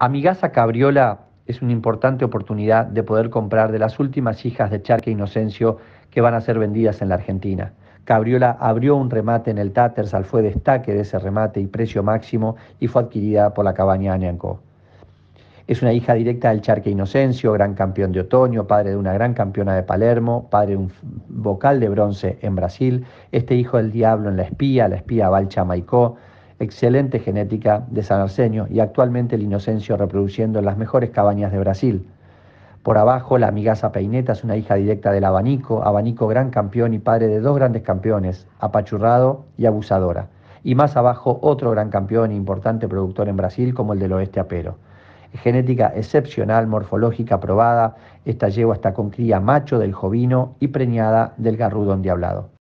Amigasa Cabriola es una importante oportunidad de poder comprar de las últimas hijas de Charque e Inocencio que van a ser vendidas en la Argentina. Cabriola abrió un remate en el Tattersall, fue destaque de ese remate y precio máximo y fue adquirida por la cabaña Añanco. Es una hija directa del Charque e Inocencio, gran campeón de otoño, padre de una gran campeona de Palermo, padre de un vocal de bronce en Brasil, este hijo del diablo en La Espía, La Espía balcha Maicó, excelente genética de San Arsenio y actualmente el Inocencio reproduciendo en las mejores cabañas de Brasil. Por abajo, la amigaza Peineta es una hija directa del Abanico, Abanico gran campeón y padre de dos grandes campeones, Apachurrado y Abusadora. Y más abajo, otro gran campeón e importante productor en Brasil como el del Oeste Apero. Genética excepcional, morfológica probada, esta yegua hasta con cría macho del jovino y preñada del garrudo endiablado.